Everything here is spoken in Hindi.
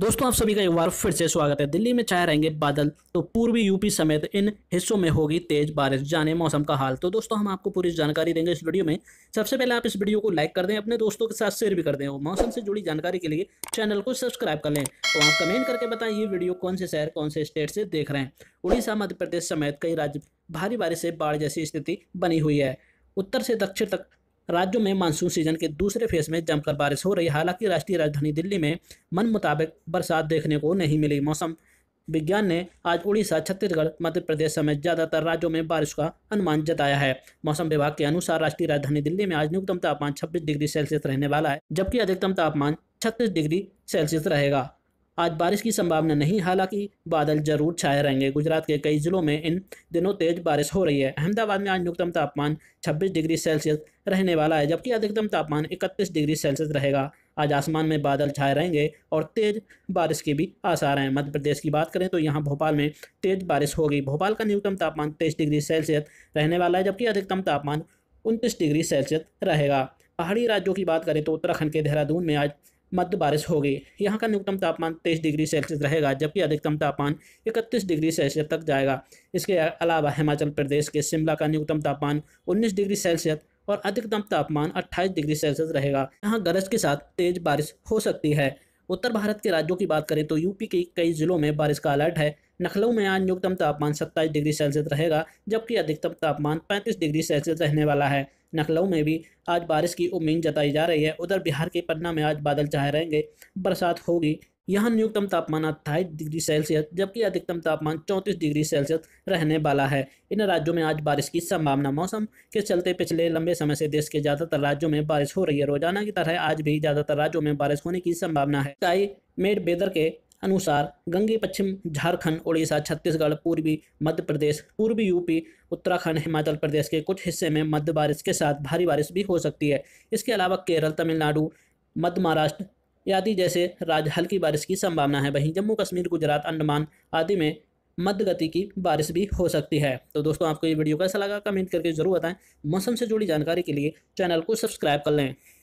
दोस्तों आप सभी का एक बार फिर से स्वागत है दिल्ली में छाए रहेंगे बादल तो पूर्वी यूपी समेत इन हिस्सों में होगी तेज बारिश जाने मौसम का हाल तो दोस्तों हम आपको पूरी जानकारी देंगे इस वीडियो में सबसे पहले आप इस वीडियो को लाइक कर दें अपने दोस्तों के साथ शेयर भी कर दें और मौसम से जुड़ी जानकारी के लिए चैनल को सब्सक्राइब कर लें तो आप कमेंट करके बताएं ये वीडियो कौन से शहर कौन से स्टेट से देख रहे हैं उड़ीसा मध्य प्रदेश समेत कई राज्य भारी बारिश से बाढ़ जैसी स्थिति बनी हुई है उत्तर से दक्षिण तक राज्यों में मानसून सीजन के दूसरे फेज में जमकर बारिश हो रही हालांकि राष्ट्रीय राजधानी दिल्ली में मन मुताबिक बरसात देखने को नहीं मिली मौसम विज्ञान ने आज उड़ीसा छत्तीसगढ़ मध्य प्रदेश समेत ज्यादातर राज्यों में बारिश का अनुमान जताया है मौसम विभाग के अनुसार राष्ट्रीय राजधानी दिल्ली में आज न्यूनतम तापमान 26 डिग्री सेल्सियस रहने वाला है जबकि अधिकतम तापमान 36 डिग्री सेल्सियस रहेगा आज बारिश की संभावना नहीं हालांकि बादल जरूर छाए रहेंगे गुजरात के कई जिलों में इन दिनों तेज बारिश हो रही है अहमदाबाद में आज न्यूनतम तापमान 26 डिग्री सेल्सियस रहने वाला है जबकि अधिकतम तापमान 31 डिग्री सेल्सियस रहेगा आज आसमान में बादल छाए रहेंगे और तेज बारिश के भी आसार हैं मध्य प्रदेश की बात करें तो यहाँ भोपाल में तेज बारिश होगी भोपाल का न्यूनतम तापमान तेईस डिग्री सेल्सियस रहने वाला है जबकि अधिकतम तापमान उनतीस डिग्री सेल्सियस रहेगा पहाड़ी राज्यों की बात करें तो उत्तराखंड के देहरादून में आज मध्य बारिश होगी यहाँ का न्यूनतम तापमान तेईस डिग्री सेल्सियस रहेगा जबकि अधिकतम तापमान इकतीस डिग्री सेल्सियस तक जाएगा इसके अलावा हिमाचल प्रदेश के शिमला का न्यूनतम तापमान उन्नीस डिग्री सेल्सियस और अधिकतम तापमान 28 डिग्री सेल्सियस रहेगा यहाँ गरज के साथ तेज बारिश हो सकती है उत्तर भारत के राज्यों की बात करें तो यूपी के कई ज़िलों में बारिश का अलर्ट है लखनऊ में आज न्यूनतम तापमान सत्ताईस डिग्री सेल्सियस रहेगा जबकि अधिकतम तापमान पैंतीस डिग्री सेल्सियस रहने वाला है नखलऊ में भी आज बारिश की उम्मीद जताई जा रही है उधर बिहार के पटना में आज बादल छाए रहेंगे बरसात होगी यहाँ न्यूनतम तापमान अट्ठाईस डिग्री सेल्सियस जबकि अधिकतम तापमान चौंतीस डिग्री सेल्सियस रहने वाला है इन राज्यों में आज बारिश की संभावना मौसम के चलते पिछले लंबे समय से देश के ज़्यादातर राज्यों में बारिश हो रही है रोजाना की तरह आज भी ज़्यादातर राज्यों में बारिश होने की संभावना है कई मेड वेदर के अनुसार गंगे पश्चिम झारखंड उड़ीसा छत्तीसगढ़ पूर्वी मध्य प्रदेश पूर्वी यूपी उत्तराखंड हिमाचल प्रदेश के कुछ हिस्से में मध्य बारिश के साथ भारी बारिश भी हो सकती है इसके अलावा केरल तमिलनाडु मध्य महाराष्ट्र आदि जैसे राज्य हल्की बारिश की संभावना है वहीं जम्मू कश्मीर गुजरात अंडमान आदि में मध्य गति की बारिश भी हो सकती है तो दोस्तों आपको ये वीडियो कैसा लगा कमेंट करके जरूर बताएं मौसम से जुड़ी जानकारी के लिए चैनल को सब्सक्राइब कर लें